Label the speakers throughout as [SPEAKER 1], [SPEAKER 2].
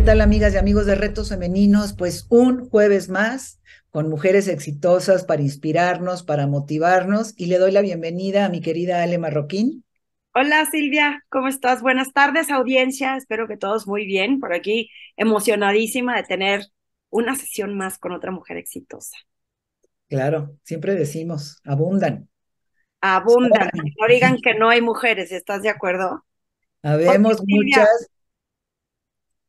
[SPEAKER 1] ¿qué tal amigas y amigos de Retos Femeninos? Pues un jueves más con mujeres exitosas para inspirarnos, para motivarnos y le doy la bienvenida a mi querida Ale Marroquín.
[SPEAKER 2] Hola Silvia, ¿cómo estás? Buenas tardes audiencia, espero que todos muy bien. Por aquí emocionadísima de tener una sesión más con otra mujer exitosa.
[SPEAKER 1] Claro, siempre decimos, abundan.
[SPEAKER 2] Abundan, no digan que no hay mujeres, ¿estás de acuerdo?
[SPEAKER 1] Habemos muchas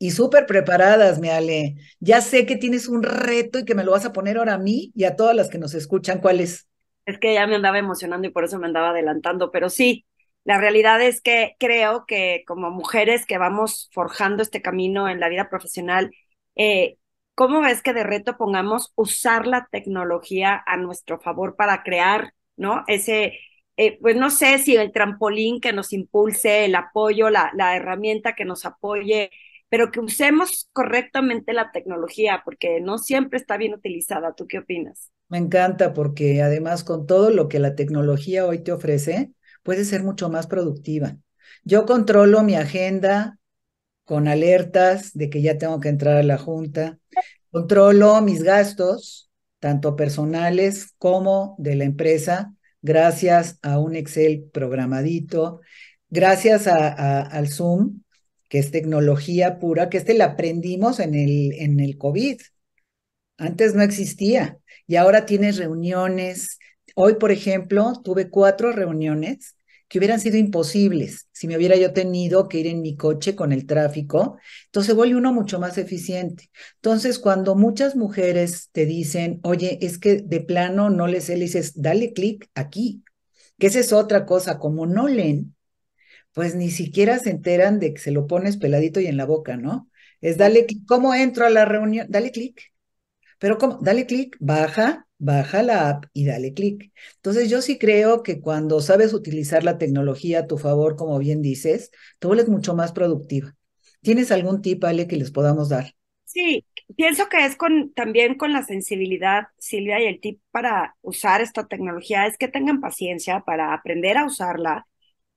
[SPEAKER 1] y súper preparadas, me Ale. Ya sé que tienes un reto y que me lo vas a poner ahora a mí y a todas las que nos escuchan. ¿Cuál es?
[SPEAKER 2] Es que ya me andaba emocionando y por eso me andaba adelantando, pero sí, la realidad es que creo que como mujeres que vamos forjando este camino en la vida profesional, eh, ¿cómo ves que de reto pongamos usar la tecnología a nuestro favor para crear, ¿no? Ese, eh, pues no sé si el trampolín que nos impulse, el apoyo, la, la herramienta que nos apoye pero que usemos correctamente la tecnología, porque no siempre está bien utilizada. ¿Tú qué opinas?
[SPEAKER 1] Me encanta porque además con todo lo que la tecnología hoy te ofrece, puedes ser mucho más productiva. Yo controlo mi agenda con alertas de que ya tengo que entrar a la junta, controlo mis gastos, tanto personales como de la empresa, gracias a un Excel programadito, gracias al Zoom, que es tecnología pura, que este la aprendimos en el, en el COVID. Antes no existía y ahora tienes reuniones. Hoy, por ejemplo, tuve cuatro reuniones que hubieran sido imposibles si me hubiera yo tenido que ir en mi coche con el tráfico. Entonces vuelve uno mucho más eficiente. Entonces, cuando muchas mujeres te dicen, oye, es que de plano no les sé, le dices, dale clic aquí, que esa es otra cosa, como no leen, pues ni siquiera se enteran de que se lo pones peladito y en la boca, ¿no? Es dale clic, ¿cómo entro a la reunión? Dale clic. Pero ¿cómo? Dale clic, baja, baja la app y dale clic. Entonces yo sí creo que cuando sabes utilizar la tecnología a tu favor, como bien dices, tú eres mucho más productiva. ¿Tienes algún tip, Ale, que les podamos dar?
[SPEAKER 2] Sí, pienso que es con, también con la sensibilidad, Silvia, y el tip para usar esta tecnología es que tengan paciencia para aprender a usarla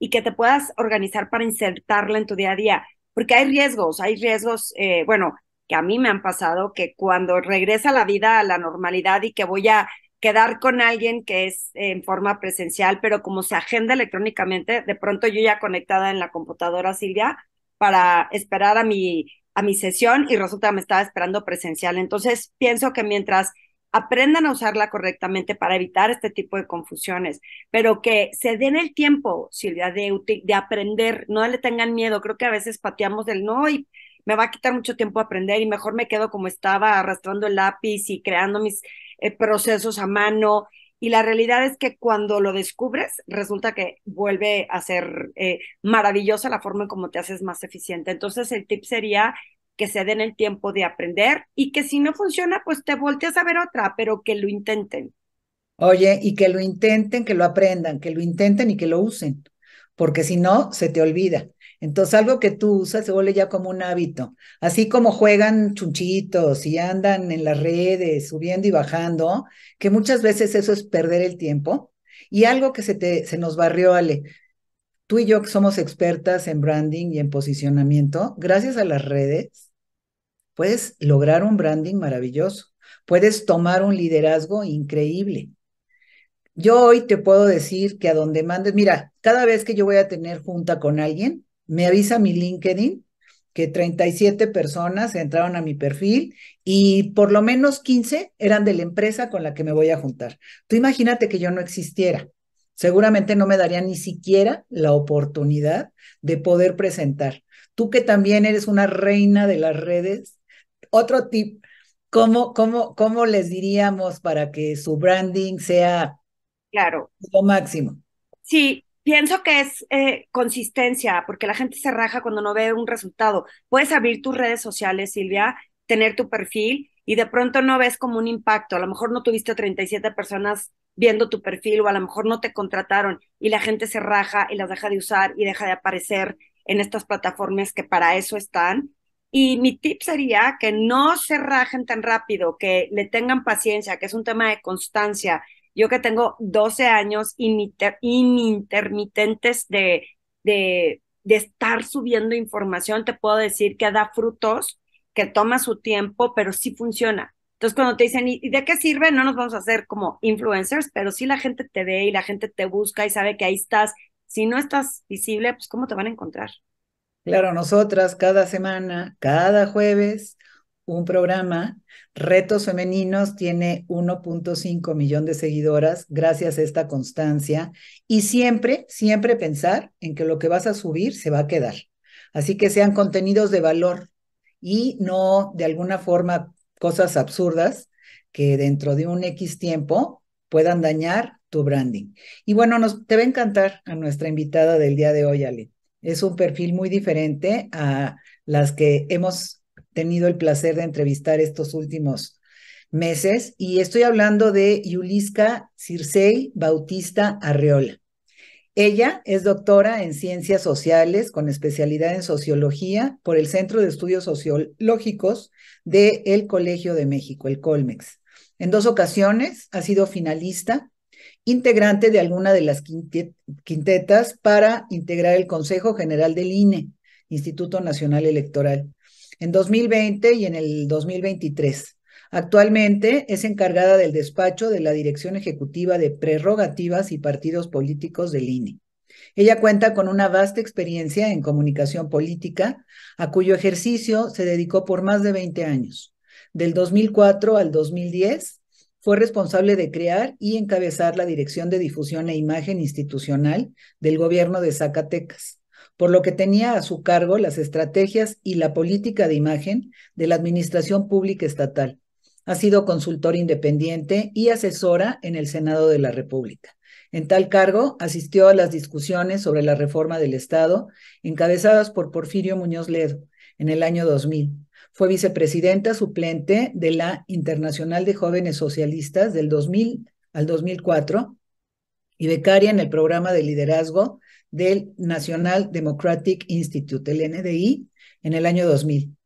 [SPEAKER 2] y que te puedas organizar para insertarla en tu día a día. Porque hay riesgos, hay riesgos, eh, bueno, que a mí me han pasado, que cuando regresa la vida a la normalidad y que voy a quedar con alguien que es eh, en forma presencial, pero como se agenda electrónicamente, de pronto yo ya conectada en la computadora, Silvia, para esperar a mi, a mi sesión y resulta que me estaba esperando presencial. Entonces, pienso que mientras aprendan a usarla correctamente para evitar este tipo de confusiones, pero que se den el tiempo, Silvia, de, de aprender, no le tengan miedo. Creo que a veces pateamos del no y me va a quitar mucho tiempo aprender y mejor me quedo como estaba arrastrando el lápiz y creando mis eh, procesos a mano. Y la realidad es que cuando lo descubres, resulta que vuelve a ser eh, maravillosa la forma en cómo te haces más eficiente. Entonces, el tip sería que se den el tiempo de aprender y que si no funciona, pues te volteas a ver otra, pero que lo intenten.
[SPEAKER 1] Oye, y que lo intenten, que lo aprendan, que lo intenten y que lo usen, porque si no, se te olvida. Entonces, algo que tú usas se vuelve ya como un hábito. Así como juegan chunchitos y andan en las redes, subiendo y bajando, que muchas veces eso es perder el tiempo. Y algo que se, te, se nos barrió, Ale, tú y yo que somos expertas en branding y en posicionamiento, gracias a las redes, Puedes lograr un branding maravilloso, puedes tomar un liderazgo increíble. Yo hoy te puedo decir que a donde mandes, mira, cada vez que yo voy a tener junta con alguien, me avisa mi LinkedIn que 37 personas entraron a mi perfil y por lo menos 15 eran de la empresa con la que me voy a juntar. Tú imagínate que yo no existiera. Seguramente no me daría ni siquiera la oportunidad de poder presentar. Tú que también eres una reina de las redes, otro tip, ¿cómo, cómo, cómo les diríamos para que su branding sea claro. lo máximo?
[SPEAKER 2] Sí, pienso que es eh, consistencia, porque la gente se raja cuando no ve un resultado. Puedes abrir tus redes sociales, Silvia, tener tu perfil y de pronto no ves como un impacto. A lo mejor no tuviste 37 personas viendo tu perfil o a lo mejor no te contrataron y la gente se raja y las deja de usar y deja de aparecer en estas plataformas que para eso están. Y mi tip sería que no se rajen tan rápido, que le tengan paciencia, que es un tema de constancia. Yo que tengo 12 años inintermitentes de, de, estar subiendo información, te puedo decir que da frutos, que toma su tiempo, pero sí funciona. Entonces, cuando te dicen, ¿y de qué sirve? No nos vamos a hacer como influencers, pero si la gente te ve y la gente te busca y sabe que ahí estás. Si no estás visible, pues ¿cómo te van a encontrar?
[SPEAKER 1] Claro, nosotras cada semana, cada jueves, un programa. Retos Femeninos tiene 1.5 millón de seguidoras gracias a esta constancia y siempre, siempre pensar en que lo que vas a subir se va a quedar. Así que sean contenidos de valor y no de alguna forma cosas absurdas que dentro de un X tiempo puedan dañar tu branding. Y bueno, nos, te va a encantar a nuestra invitada del día de hoy, Ale. Es un perfil muy diferente a las que hemos tenido el placer de entrevistar estos últimos meses y estoy hablando de Yuliska Circei Bautista Arreola. Ella es doctora en ciencias sociales con especialidad en sociología por el Centro de Estudios Sociológicos del el Colegio de México, el Colmex. En dos ocasiones ha sido finalista integrante de alguna de las quintetas para integrar el Consejo General del INE, Instituto Nacional Electoral, en 2020 y en el 2023. Actualmente es encargada del despacho de la Dirección Ejecutiva de Prerrogativas y Partidos Políticos del INE. Ella cuenta con una vasta experiencia en comunicación política, a cuyo ejercicio se dedicó por más de 20 años, del 2004 al 2010 fue responsable de crear y encabezar la Dirección de Difusión e Imagen Institucional del Gobierno de Zacatecas, por lo que tenía a su cargo las estrategias y la política de imagen de la Administración Pública Estatal. Ha sido consultor independiente y asesora en el Senado de la República. En tal cargo, asistió a las discusiones sobre la reforma del Estado encabezadas por Porfirio Muñoz Ledo en el año 2000 fue vicepresidenta suplente de la Internacional de Jóvenes Socialistas del 2000 al 2004 y becaria en el programa de liderazgo del National Democratic Institute, el NDI, en el año 2000.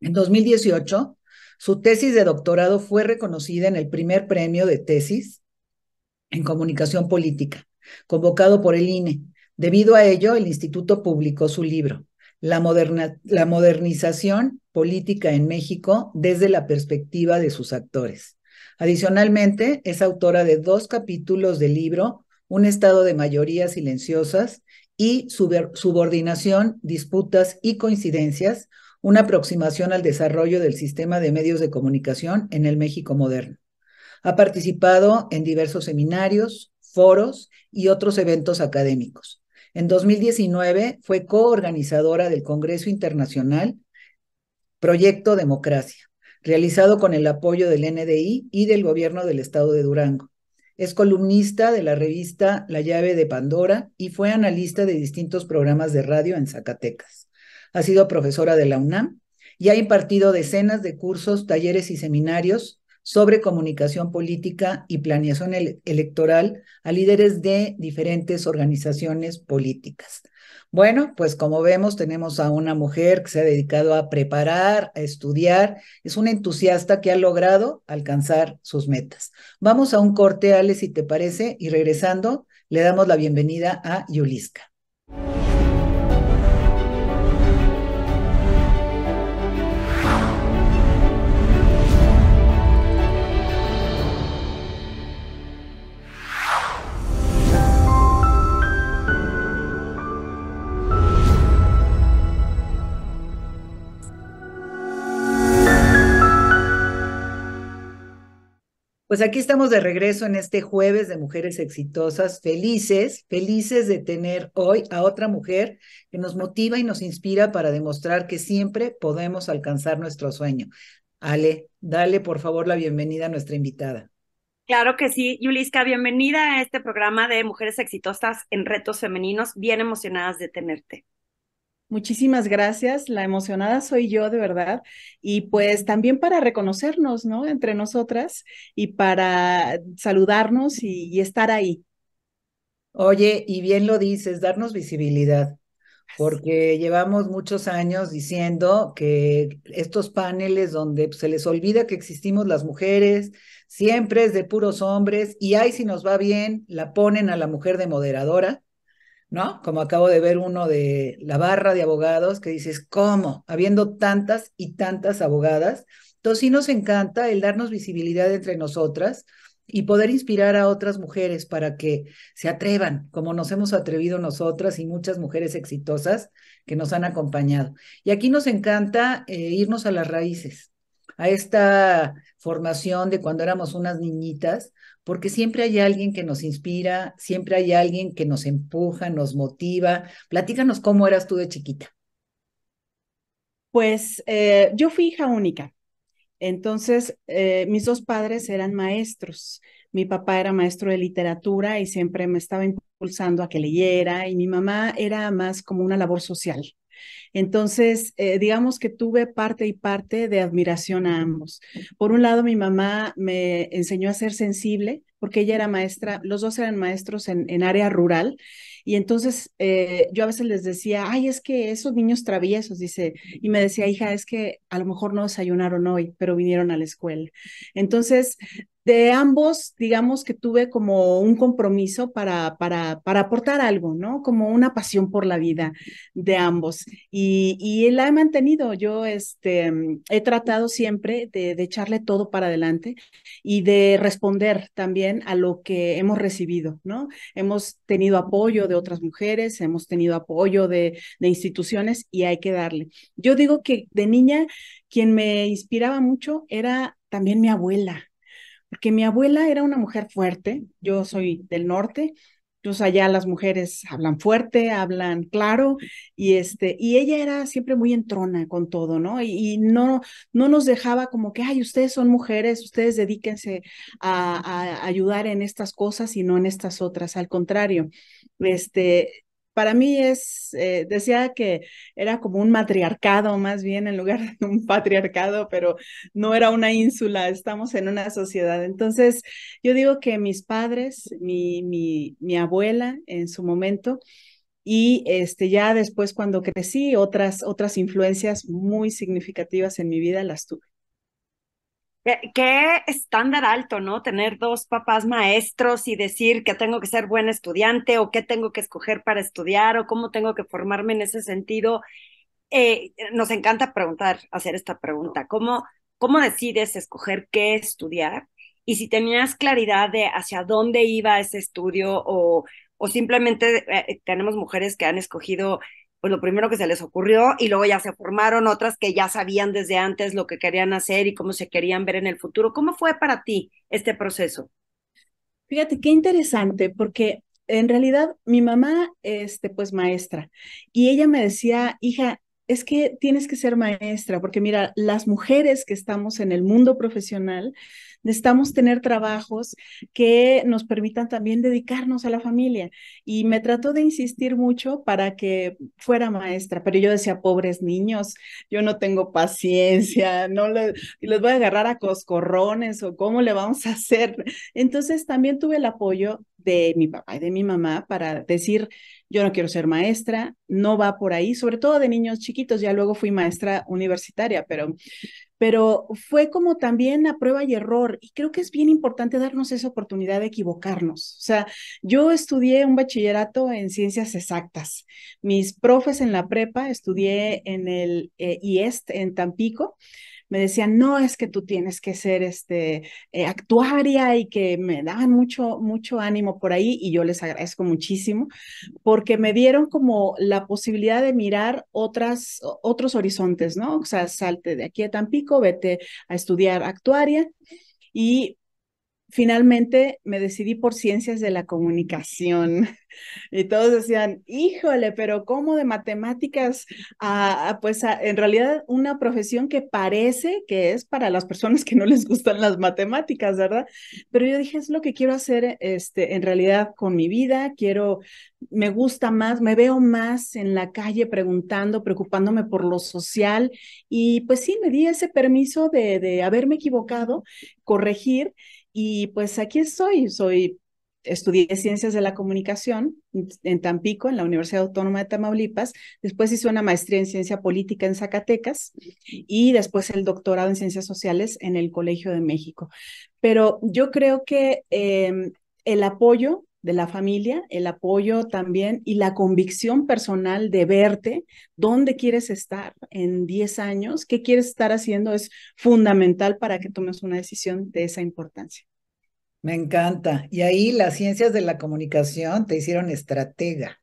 [SPEAKER 1] En 2018, su tesis de doctorado fue reconocida en el primer premio de tesis en comunicación política, convocado por el INE. Debido a ello, el Instituto publicó su libro, La, la modernización política en México desde la perspectiva de sus actores. Adicionalmente, es autora de dos capítulos del libro Un estado de mayorías silenciosas y subordinación, disputas y coincidencias, una aproximación al desarrollo del sistema de medios de comunicación en el México moderno. Ha participado en diversos seminarios, foros y otros eventos académicos. En 2019 fue coorganizadora del Congreso Internacional Proyecto Democracia, realizado con el apoyo del NDI y del gobierno del estado de Durango. Es columnista de la revista La llave de Pandora y fue analista de distintos programas de radio en Zacatecas. Ha sido profesora de la UNAM y ha impartido decenas de cursos, talleres y seminarios sobre comunicación política y planeación electoral a líderes de diferentes organizaciones políticas. Bueno, pues como vemos, tenemos a una mujer que se ha dedicado a preparar, a estudiar. Es una entusiasta que ha logrado alcanzar sus metas. Vamos a un corte, Ale, si te parece, y regresando, le damos la bienvenida a Yuliska. Pues aquí estamos de regreso en este jueves de mujeres exitosas, felices, felices de tener hoy a otra mujer que nos motiva y nos inspira para demostrar que siempre podemos alcanzar nuestro sueño. Ale, dale por favor la bienvenida a nuestra invitada.
[SPEAKER 2] Claro que sí, Yuliska, bienvenida a este programa de Mujeres Exitosas en Retos Femeninos. Bien emocionadas de tenerte.
[SPEAKER 3] Muchísimas gracias, la emocionada soy yo de verdad. Y pues también para reconocernos, ¿no? Entre nosotras y
[SPEAKER 1] para saludarnos y, estar ahí. Oye, y bien lo dices, darnos visibilidad, porque llevamos muchos años diciendo que estos paneles donde se les olvida que existimos las mujeres, siempre es de puros hombres, y ahí si nos va bien, la ponen a la mujer de moderadora ¿no? Como acabo de ver uno de la barra de abogados que dices, ¿cómo? Habiendo tantas y tantas abogadas. Entonces sí nos encanta el darnos visibilidad entre nosotras y poder inspirar a otras mujeres para que se atrevan, como nos hemos atrevido nosotras y muchas mujeres exitosas que nos han acompañado. Y aquí nos encanta eh, irnos a las raíces, a esta formación de cuando éramos unas niñitas, porque siempre hay alguien que nos inspira, siempre hay alguien que nos empuja, nos motiva. Platícanos cómo eras tú de chiquita. Pues
[SPEAKER 3] eh, yo fui hija única. Entonces, eh, mis dos padres eran maestros. Mi papá era maestro de literatura y siempre me estaba impulsando a que leyera y mi mamá era más como una labor social. Entonces, eh, digamos que tuve parte y parte de admiración a ambos. Por un lado, mi mamá me enseñó a ser sensible, porque ella era maestra, los dos eran maestros en, área rural, y entonces eh, yo a veces les decía, ay, es que esos niños traviesos, dice, y me decía, hija, es que a lo mejor no desayunaron hoy, pero vinieron a la escuela. Entonces, de ambos, digamos que tuve como un compromiso para, para, para aportar algo, ¿no? Como una pasión por la vida de ambos. Y, y la he mantenido. Yo este, mm, he tratado siempre de, de, echarle todo para adelante y de responder también a lo que hemos recibido, ¿no? Hemos tenido apoyo de otras mujeres, hemos tenido apoyo de, de instituciones y hay que darle. Yo digo que de niña, quien me inspiraba mucho era también mi abuela porque mi abuela era una mujer fuerte, yo soy del norte, entonces pues allá las mujeres hablan fuerte, hablan claro, y este, y ella era siempre muy entrona con todo, ¿no? Y, no, no nos dejaba como que, ay, ustedes son mujeres, ustedes dedíquense a, a, ayudar en estas cosas y no en estas otras. Al contrario, este, para mí es, eh, decía que era como un matriarcado más bien en lugar de un patriarcado, pero no era una ínsula, estamos en una sociedad. Entonces, yo digo que mis padres, mi, mi, mi abuela en su momento, y este, ya después cuando crecí, otras, otras influencias muy significativas en mi vida las tuve.
[SPEAKER 2] Qué, estándar alto, ¿no? Tener dos papás maestros y decir que tengo que ser buen estudiante o qué tengo que escoger para estudiar o cómo tengo que formarme en ese sentido. Eh, nos encanta preguntar, hacer esta pregunta. ¿Cómo, ¿Cómo decides escoger qué estudiar? Y si tenías claridad de hacia dónde iba ese estudio o, o simplemente eh, eh, tenemos mujeres que han escogido pues lo primero que se les ocurrió y luego ya se formaron otras que ya sabían desde antes lo que querían hacer y cómo se querían ver en el futuro. ¿Cómo fue para ti este proceso?
[SPEAKER 3] Fíjate, qué interesante, porque en realidad mi mamá, este, pues maestra, y ella me decía, hija, es que tienes que ser maestra, porque mira, las mujeres que estamos en el mundo profesional, necesitamos tener trabajos que nos permitan también dedicarnos a la familia. Y me trató de insistir mucho para que fuera maestra, pero yo decía, pobres niños, yo no tengo paciencia, no les voy a agarrar a coscorrones o cómo le vamos a hacer. Entonces también tuve el apoyo de mi papá y de mi mamá para decir, yo no quiero ser maestra, no va por ahí, sobre todo de niños chiquitos, ya luego fui maestra universitaria, pero, pero fue como también a prueba y error, y creo que es bien importante darnos esa oportunidad de equivocarnos. O sea, yo estudié un bachillerato en ciencias exactas, mis profes en la prepa, estudié en el IEST eh, en Tampico, me decían, no es que tú tienes que ser este, eh, actuaria y que me daban mucho, mucho ánimo por ahí y yo les agradezco muchísimo porque me dieron como la posibilidad de mirar otras, otros horizontes, ¿no? O sea, salte de aquí a Tampico, vete a estudiar actuaria y finalmente me decidí por ciencias de la comunicación. Y todos decían, híjole, pero ¿cómo de matemáticas? pues en realidad una profesión que parece que es para las personas que no les gustan las matemáticas, ¿verdad? Pero yo dije, es lo que quiero hacer este, en realidad con mi vida, quiero, me gusta más, me veo más en la calle preguntando, preocupándome por lo social. Y pues sí, me di ese permiso de, de haberme equivocado, corregir y pues aquí estoy, soy estudié ciencias de la comunicación en Tampico, en la Universidad Autónoma de Tamaulipas. Después hice una maestría en ciencia política en Zacatecas y después el doctorado en ciencias sociales en el Colegio de México. Pero yo creo que em, el apoyo de la familia, el apoyo también y la convicción personal de verte, dónde quieres estar en 10 años, qué quieres estar haciendo, es fundamental para que tomes una decisión de esa importancia.
[SPEAKER 1] Me encanta. Y ahí las ciencias de la comunicación te hicieron estratega,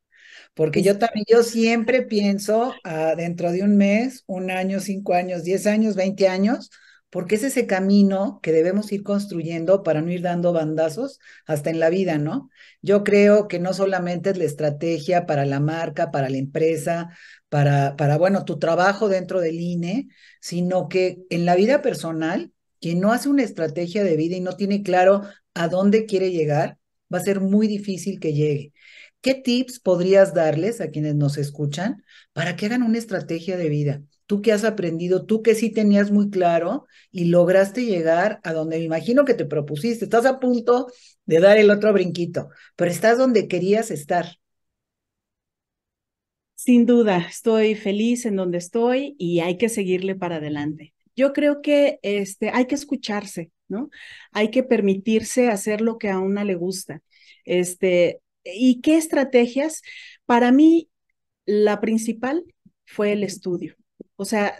[SPEAKER 1] porque yo también, yo siempre pienso ah, dentro de un mes, un año, cinco años, diez años, veinte años, porque es ese camino que debemos ir construyendo para no ir dando bandazos hasta en la vida, ¿no? Yo creo que no solamente es la estrategia para la marca, para la empresa, para, para bueno, tu trabajo dentro del INE, sino que en la vida personal, quien no hace una estrategia de vida y no tiene claro a dónde quiere llegar, va a ser muy difícil que llegue. ¿Qué tips podrías darles a quienes nos escuchan para que hagan una estrategia de vida? tú que has aprendido, tú que sí tenías muy claro y lograste llegar a donde me imagino que te propusiste. Estás a punto de dar el otro brinquito, pero estás donde querías estar.
[SPEAKER 3] Sin duda, estoy feliz en donde estoy y hay que seguirle para adelante. Yo creo que este, hay que escucharse, ¿no? Hay que permitirse hacer lo que a una le gusta. Este, ¿Y qué estrategias? Para mí, la principal fue el estudio. O sea,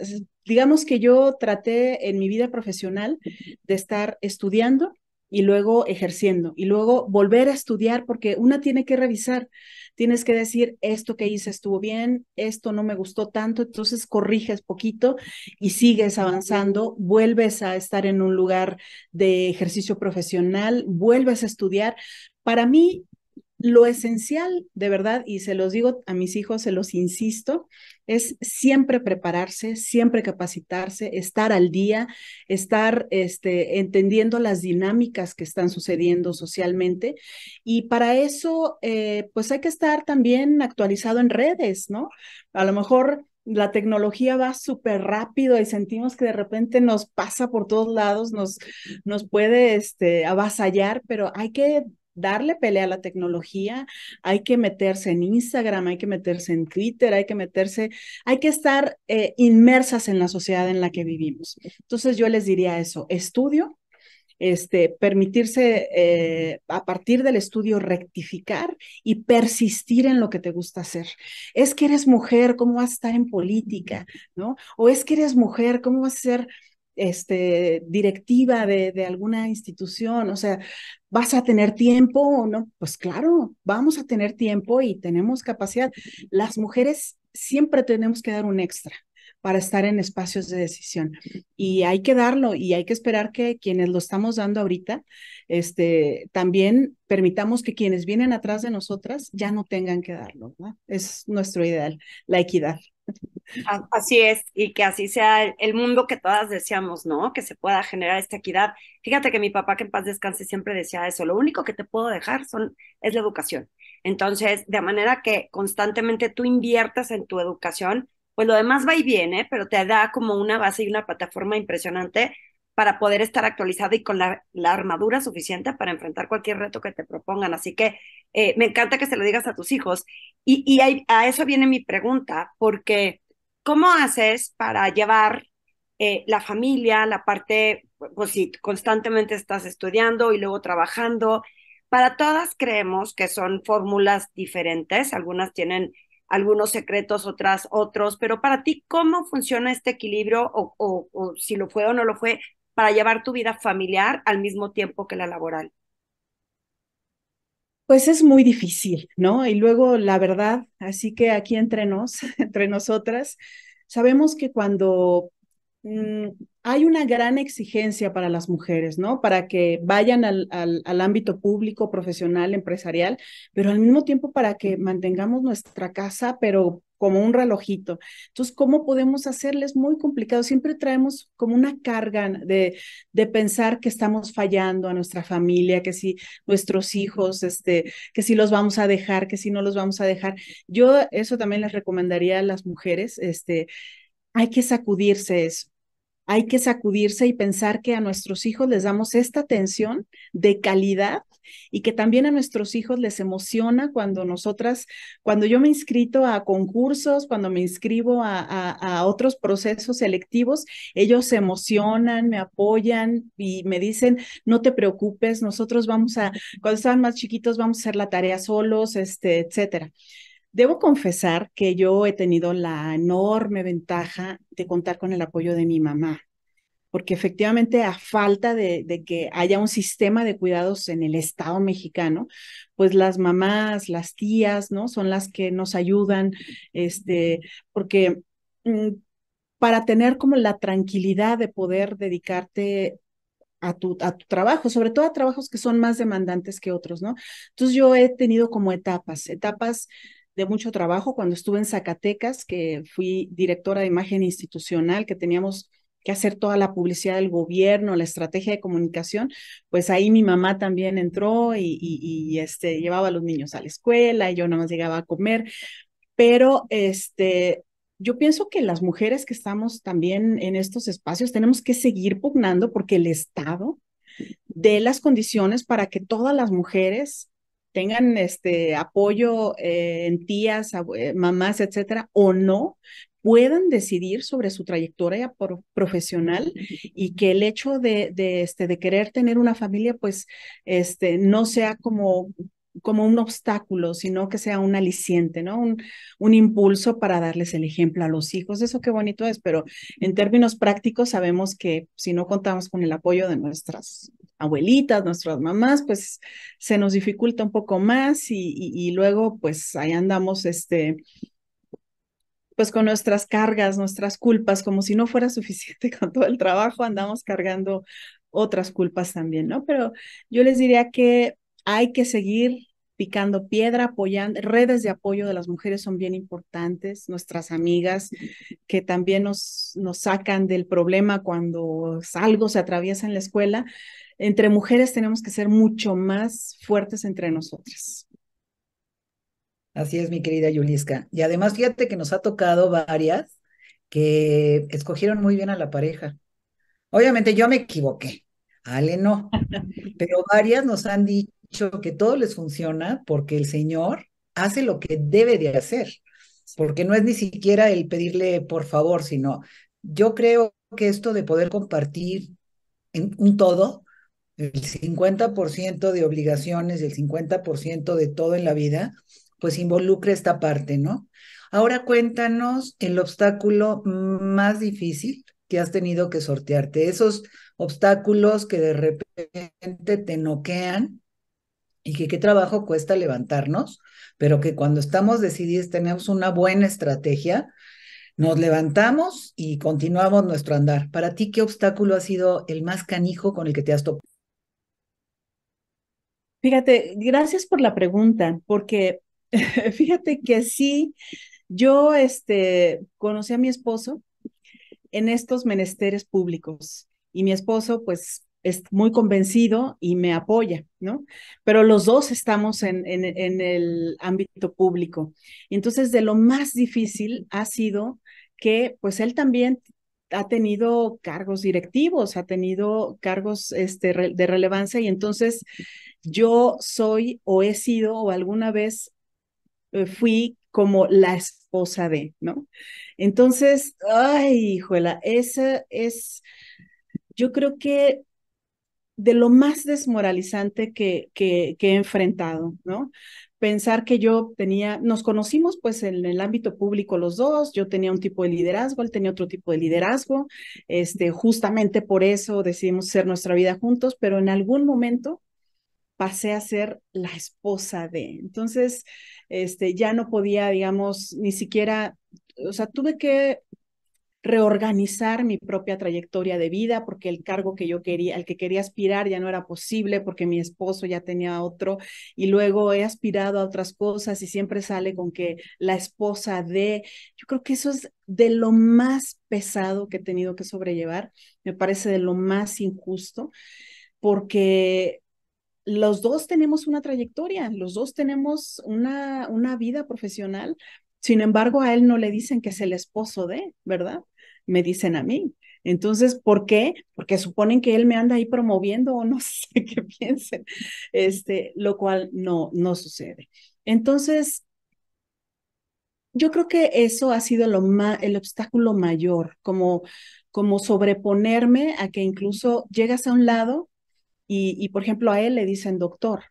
[SPEAKER 3] digamos que yo traté en mi vida profesional de estar estudiando y luego ejerciendo y luego volver a estudiar porque una tiene que revisar, tienes que decir esto que hice estuvo bien, esto no me gustó tanto, entonces corriges poquito y sigues avanzando, vuelves a estar en un lugar de ejercicio profesional, vuelves a estudiar. Para mí lo esencial, de verdad, y se los digo a mis hijos, se los insisto, es siempre prepararse, siempre capacitarse, estar al día, estar este, entendiendo las dinámicas que están sucediendo socialmente. Y para eso, eh, pues hay que estar también actualizado en redes, ¿no? A lo mejor la tecnología va súper rápido y sentimos que de repente nos pasa por todos lados, nos, nos puede este, avasallar, pero hay que darle pelea a la tecnología, hay que meterse en Instagram, hay que meterse en Twitter, hay que meterse, hay que estar eh, inmersas en la sociedad en la que vivimos. Entonces yo les diría eso, estudio, este, permitirse eh, a partir del estudio rectificar y persistir en lo que te gusta hacer. Es que eres mujer, ¿cómo vas a estar en política? ¿No? O es que eres mujer, ¿cómo vas a ser este, directiva de, de, alguna institución, o sea, ¿vas a tener tiempo o no? Pues claro, vamos a tener tiempo y tenemos capacidad. Las mujeres siempre tenemos que dar un extra, para estar en espacios de decisión. Y hay que darlo y hay que esperar que quienes lo estamos dando ahorita, este, también permitamos que quienes vienen atrás de nosotras ya no tengan que darlo. Es nuestro ideal, la equidad.
[SPEAKER 2] Así es, y que así sea el mundo que todas deseamos, ¿no? Que se pueda generar esta equidad. Fíjate que mi papá, que en paz descanse, siempre decía eso, lo único que te puedo dejar son, es la educación. Entonces, de manera que constantemente tú inviertas en tu educación, pues lo demás va y viene, pero te da como una base y una plataforma impresionante para poder estar actualizado y con la, armadura suficiente para enfrentar cualquier reto que te propongan. Así que eh, me encanta que se lo digas a tus hijos. Y, a eso viene mi pregunta, porque ¿cómo haces para llevar eh, la familia, la parte, pues si constantemente estás estudiando y luego trabajando? Para todas creemos que son fórmulas diferentes, algunas tienen algunos secretos, otras otros, pero para ti, ¿cómo funciona este equilibrio o, si lo fue o no lo fue para llevar tu vida familiar al mismo tiempo que la laboral?
[SPEAKER 3] Pues es muy difícil, ¿no? Y luego, la verdad, así que aquí entre nos, entre nosotras, sabemos que cuando Mm, hay una gran exigencia para las mujeres, ¿no? Para que vayan al, ámbito público, profesional, empresarial, pero al mismo tiempo para que mantengamos nuestra casa, pero como un relojito. Entonces, ¿cómo podemos hacerles muy complicado? Siempre traemos como una carga de, de pensar que estamos fallando a nuestra familia, que si nuestros hijos, este, que si los vamos a dejar, que si no los vamos a dejar. Yo eso también les recomendaría a las mujeres, este, hay que sacudirse eso hay que sacudirse y pensar que a nuestros hijos les damos esta atención de calidad y que también a nuestros hijos les emociona cuando nosotras, cuando yo me inscrito a concursos, cuando me inscribo a, otros procesos selectivos, ellos se emocionan, me apoyan y me dicen, no te preocupes, nosotros vamos a, cuando estaban más chiquitos, vamos a hacer la tarea solos, este, etcétera. Debo confesar que yo he tenido la enorme ventaja de contar con el apoyo de mi mamá, porque efectivamente a falta de, que haya un sistema de cuidados en el Estado mexicano, pues las mamás, las tías, ¿no? Son las que nos ayudan, este, porque mm, para tener como la tranquilidad de poder dedicarte a tu, a tu, trabajo, sobre todo a trabajos que son más demandantes que otros, ¿no? Entonces yo he tenido como etapas, etapas de mucho trabajo cuando estuve en Zacatecas, que fui directora de imagen institucional, que teníamos que hacer toda la publicidad del gobierno, la estrategia de comunicación, pues ahí mi mamá también entró y, este, llevaba a los niños a la escuela y yo nada más llegaba a comer. Pero este, yo pienso que las mujeres que estamos también en estos espacios tenemos que seguir pugnando porque el Estado dé las condiciones para que todas las mujeres tengan este apoyo eh, en tías, mamás, etcétera, o no, puedan decidir sobre su trayectoria profesional y que el hecho de, este, de querer tener una familia, pues, este, no sea como como un obstáculo, sino que sea un aliciente, ¿no? Un, un, impulso para darles el ejemplo a los hijos. Eso qué bonito es, pero en términos prácticos sabemos que si no contamos con el apoyo de nuestras abuelitas, nuestras mamás, pues se nos dificulta un poco más y, luego pues ahí andamos, este, pues con nuestras cargas, nuestras culpas, como si no fuera suficiente con todo el trabajo, andamos cargando otras culpas también, ¿no? Pero yo les diría que hay que seguir picando piedra, apoyando, redes de apoyo de las mujeres son bien importantes, nuestras amigas que también nos, nos sacan del problema cuando algo se atraviesa en la escuela, entre mujeres tenemos que ser mucho
[SPEAKER 1] más fuertes entre nosotras. Así es, mi querida Yuliska. Y además, fíjate que nos ha tocado varias que escogieron muy bien a la pareja. Obviamente yo me equivoqué, Ale no, pero varias nos han dicho que todo les funciona porque el Señor hace lo que debe de hacer, porque no es ni siquiera el pedirle por favor, sino yo creo que esto de poder compartir en un todo el 50% de obligaciones, el 50% de todo en la vida, pues involucra esta parte, ¿no? Ahora cuéntanos el obstáculo más difícil que has tenido que sortearte, esos obstáculos que de repente te noquean y que qué trabajo cuesta levantarnos, pero que cuando estamos decididos tenemos una buena estrategia, nos levantamos y continuamos nuestro andar. Para ti, ¿qué obstáculo ha sido el más canijo con el que te has tocado? Fíjate, gracias por la pregunta, porque fíjate que sí,
[SPEAKER 3] yo este, conocí a mi esposo en estos menesteres públicos y mi esposo pues es muy convencido y me apoya, ¿no? Pero los dos estamos en, en, en el ámbito público. Entonces, de lo más difícil ha sido que pues él también ha tenido cargos directivos, ha tenido cargos este, de relevancia y entonces yo soy o he sido o alguna vez eh, fui como la esposa de, ¿no? Entonces, ay, hijuela, esa es, yo creo que de lo más desmoralizante que he enfrentado, ¿no? pensar que yo tenía, nos conocimos pues en el ámbito público los dos, yo tenía un tipo de liderazgo, él tenía otro tipo de liderazgo, este, justamente por eso decidimos hacer nuestra vida juntos, pero en algún momento pasé a ser la esposa de, entonces, este, ya no podía, digamos, ni siquiera, o sea, tuve que reorganizar mi propia trayectoria de vida porque el cargo que yo quería, al que quería aspirar ya no era posible porque mi esposo ya tenía otro y luego he aspirado a otras cosas y siempre sale con que la esposa de, yo creo que eso es de lo más pesado que he tenido que sobrellevar, me parece de lo más injusto porque los dos tenemos una trayectoria, los dos tenemos una, una vida profesional, sin embargo, a él no le dicen que es el esposo de, ¿verdad? me dicen a mí. Entonces, ¿por qué? Porque suponen que él me anda ahí promoviendo o no sé qué piensen, este, lo cual no, no sucede. Entonces, yo creo que eso ha sido lo el obstáculo mayor, como, como sobreponerme a que incluso llegas a un lado y, por ejemplo, a él le dicen doctor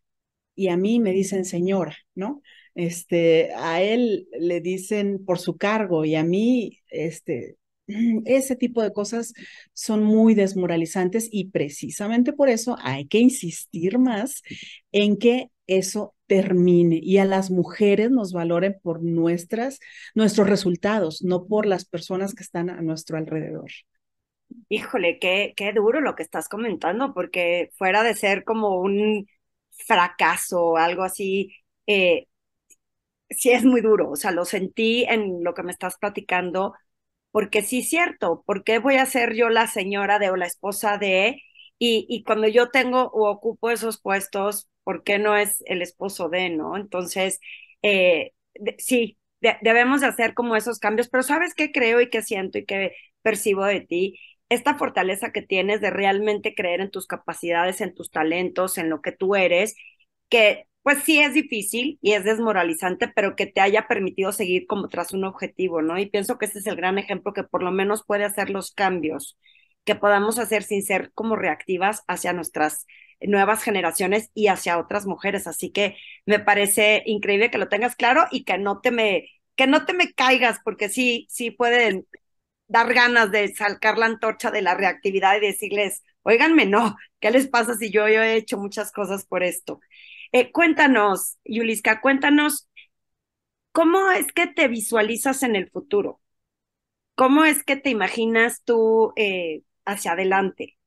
[SPEAKER 3] y a mí me dicen señora, ¿no? Este, a él le dicen por su cargo y a mí, este, Ese tipo de cosas son muy desmoralizantes y precisamente por eso hay que insistir más en que eso termine y a las mujeres nos valoren por nuestras, nuestros resultados, no por las personas que están a nuestro alrededor.
[SPEAKER 2] Híjole, qué, qué duro lo que estás comentando, porque fuera de ser como un fracaso o algo así, eh, sí es muy duro. O sea, lo sentí en lo que me estás platicando porque sí es cierto, qué voy a ser yo la señora de o la esposa de, y, y cuando yo tengo o ocupo esos puestos, ¿por qué no es el esposo de, no? Entonces, sí eh, debemos sí, de, debemos hacer como esos cambios, pero ¿sabes qué creo y qué siento y qué percibo de ti? Esta fortaleza que tienes de realmente creer en tus capacidades, en tus talentos, en lo que tú eres, que pues sí es difícil y es desmoralizante, pero que te haya permitido seguir como tras un objetivo, ¿no? Y pienso que ese es el gran ejemplo que por lo menos puede hacer los cambios que podamos hacer sin ser como reactivas hacia nuestras nuevas generaciones y hacia otras mujeres. Así que me parece increíble que lo tengas claro y que no te me, que no te me caigas, porque sí, sí pueden dar ganas de salcar la antorcha de la reactividad y decirles, oiganme, no, ¿qué les pasa si yo, yo he hecho muchas cosas por esto? Eh, cuéntanos, Yuliska, cuéntanos, ¿cómo es que te visualizas en el futuro? ¿Cómo es que te imaginas tú eh, hacia adelante?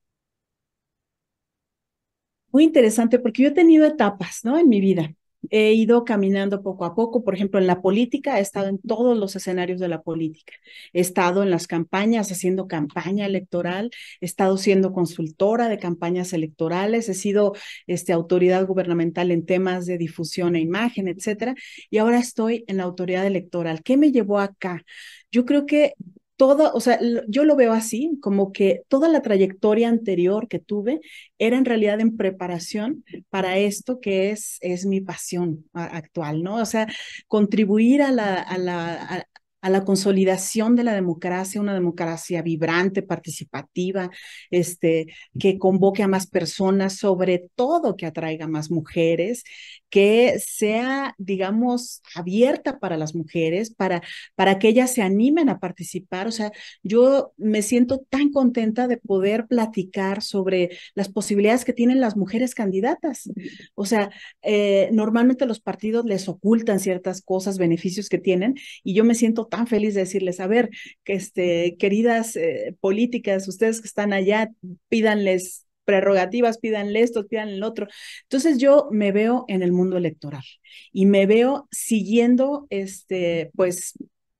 [SPEAKER 3] Muy interesante porque yo he tenido etapas, ¿no? En mi vida he ido caminando poco a poco. Por ejemplo, en la política he estado en todos los escenarios de la política. He estado en las campañas, haciendo campaña electoral, he estado siendo consultora de campañas electorales, he sido este, autoridad gubernamental en temas de difusión e imagen, etcétera. Y ahora estoy en la autoridad electoral. ¿Qué me llevó acá? Yo creo que toda, o sea, yo lo veo así, como que toda la trayectoria anterior que tuve era en realidad en preparación para esto que es, es mi pasión actual, ¿no? O sea, contribuir a la, a la, a, la consolidación de la democracia, una democracia vibrante, participativa, este, que convoque a más personas, sobre todo que atraiga a más mujeres, que sea, digamos, abierta para las mujeres, para, para que ellas se animen a participar. O sea, yo me siento tan contenta de poder platicar sobre las posibilidades que tienen las mujeres candidatas. O sea, eh, normalmente los partidos les ocultan ciertas cosas, beneficios que tienen, y yo me siento tan feliz de decirles, a ver, que este, queridas eh, políticas, ustedes que están allá, pídanles prerrogativas, pídanle esto, pídanle el otro. Entonces yo me veo en el mundo electoral y me veo siguiendo, este, pues,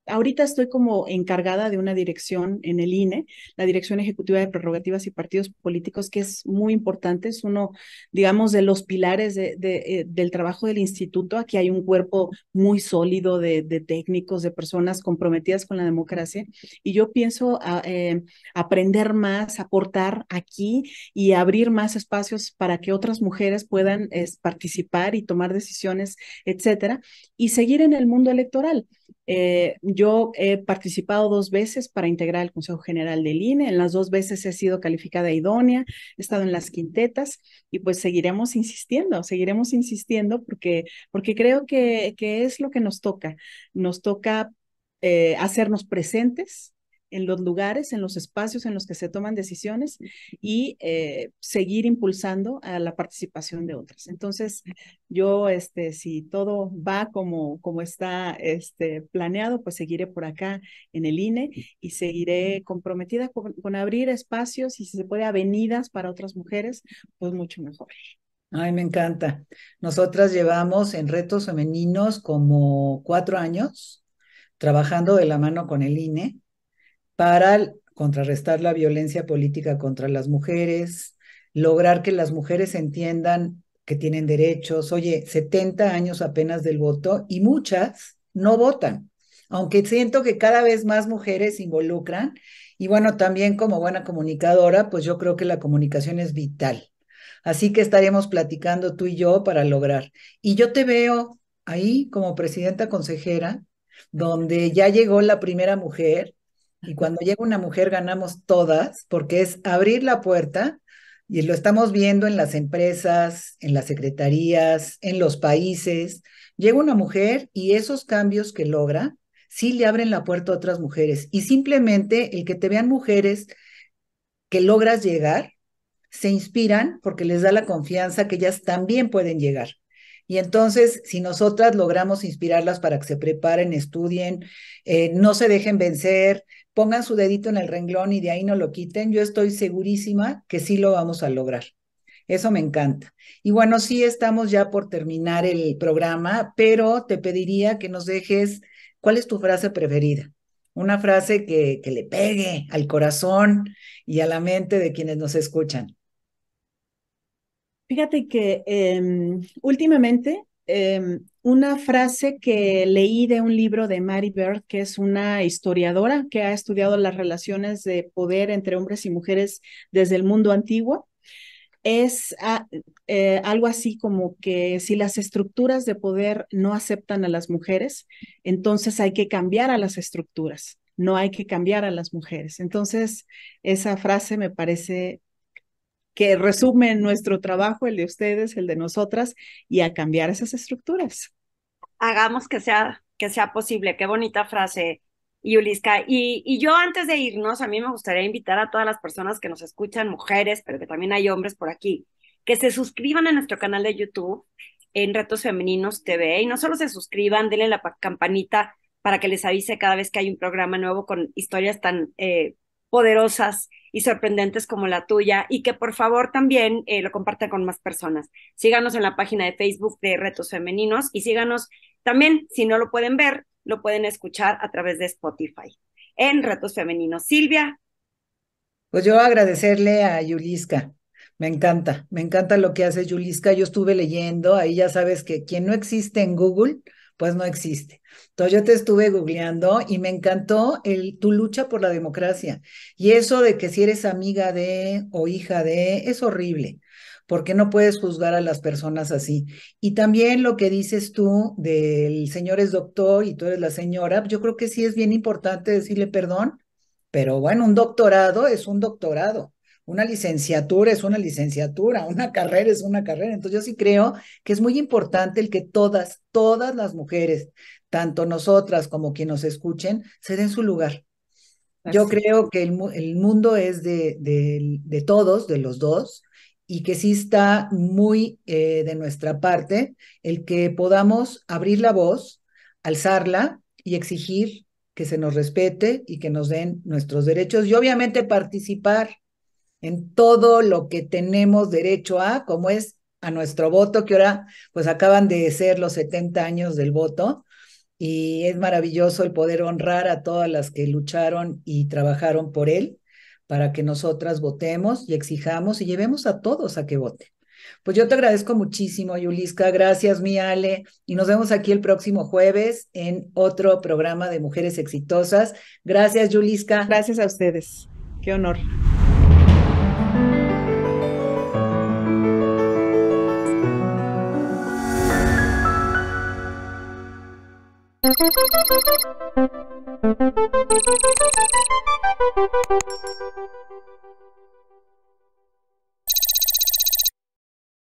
[SPEAKER 3] ahorita estoy como encargada de una dirección en el INE, la Dirección Ejecutiva de Prerrogativas y Partidos Políticos, que es muy importante, es uno, digamos, de los pilares eh, del trabajo del instituto. Aquí hay un cuerpo muy sólido de, técnicos, de personas comprometidas con la democracia, y yo pienso ah, eh, aprender más, aportar aquí y abrir más espacios para que otras mujeres puedan participar y tomar decisiones, etcétera, y seguir en el mundo electoral. Eh, yo he participado dos veces para integrar el Consejo General del INE. En las dos veces he sido calificada idónea, he estado en las quintetas y pues seguiremos insistiendo, seguiremos insistiendo porque, porque creo que, que es lo que nos toca. Nos toca eh, hacernos presentes, en los lugares, en los espacios en los que se toman decisiones y eh, seguir impulsando a la participación de otras. Entonces, yo, este, si todo va como, como está este, planeado, pues seguiré por acá en el INE y seguiré comprometida con, con abrir espacios y si se puede avenidas para otras mujeres, pues mucho mejor.
[SPEAKER 1] Ay, me encanta. Nosotras llevamos en retos femeninos como cuatro años trabajando de la mano con el INE para contrarrestar la violencia política contra las mujeres, lograr que las mujeres entiendan que tienen derechos. Oye, 70 años apenas del voto y muchas no votan, aunque siento que cada vez más mujeres se involucran. Y bueno, también como buena comunicadora, pues yo creo que la comunicación es vital. Así que estaremos platicando tú y yo para lograr. Y yo te veo ahí como presidenta consejera, donde ya llegó la primera mujer y cuando llega una mujer ganamos todas porque es abrir la puerta y lo estamos viendo en las empresas, en las secretarías, en los países. Llega una mujer y esos cambios que logra sí le abren la puerta a otras mujeres. Y simplemente el que te vean mujeres que logras llegar, se inspiran porque les da la confianza que ellas también pueden llegar. Y entonces, si nosotras logramos inspirarlas para que se preparen, estudien, eh, no se dejen vencer, pongan su dedito en el renglón y de ahí no lo quiten, yo estoy segurísima que sí lo vamos a lograr. Eso me encanta. Y bueno, sí estamos ya por terminar el programa, pero te pediría que nos dejes cuál es tu frase preferida. Una frase que, que le pegue al corazón y a la mente de quienes nos escuchan.
[SPEAKER 3] Fíjate que em, últimamente em, una frase que leí de un libro de Mary Bird, que es una historiadora que ha estudiado las relaciones de poder entre hombres y mujeres desde el mundo antiguo. Es ah, eh, algo así como que si las estructuras de poder no aceptan a las mujeres, entonces hay que cambiar a las estructuras, no hay que cambiar a las mujeres. Entonces, esa frase me parece que resume nuestro trabajo, el de ustedes, el de nosotras, y a cambiar esas estructuras
[SPEAKER 2] hagamos que sea, que sea posible. Qué bonita frase, Yuliska. Y, y yo antes de irnos, a mí me gustaría invitar a todas las personas que nos escuchan, mujeres, pero que también hay hombres por aquí, que se suscriban a nuestro canal de YouTube en Retos Femeninos TV y no solo se suscriban, denle la campanita para que les avise cada vez que hay un programa nuevo con historias tan eh, poderosas y sorprendentes como la tuya y que por favor también eh, lo compartan con más personas. Síganos en la página de Facebook de Retos Femeninos y síganos también, si no lo pueden ver, lo pueden escuchar a través de Spotify en Retos Femeninos. Silvia.
[SPEAKER 1] Pues yo agradecerle a Yuliska. Me encanta, me encanta lo que hace Yuliska. Yo estuve leyendo, ahí ya sabes que quien no existe en Google, pues no existe. Entonces yo te estuve googleando y me encantó el, tu lucha por la democracia. Y eso de que si eres amiga de o hija de, es horrible, porque no puedes juzgar a las personas así. Y también lo que dices tú del señor es doctor y tú eres la señora, yo creo que sí es bien importante decirle perdón, pero bueno, un doctorado es un doctorado. Una licenciatura es una licenciatura, una carrera es una carrera. Entonces yo sí creo que es muy importante el que todas, todas las mujeres, tanto nosotras como quienes nos escuchen, se den su lugar. Yo creo que el, mundo es de, de, todos, de los dos, y que sí está muy eh, de nuestra parte el que podamos abrir la voz, alzarla y exigir que se nos respete y que nos den nuestros derechos y obviamente participar en todo lo que tenemos derecho a, como es a nuestro voto, que ahora pues acaban de ser los 70 años del voto. Y es maravilloso el poder honrar a todas las que lucharon y trabajaron por él para que nosotras votemos y exijamos y llevemos a todos a que vote. Pues yo te agradezco muchísimo, Yuliska. Gracias, mi Ale. Y nos vemos aquí el próximo jueves en otro programa de Mujeres Exitosas. Gracias, Yuliska. Gracias a ustedes. Qué honor.
[SPEAKER 2] Thank you.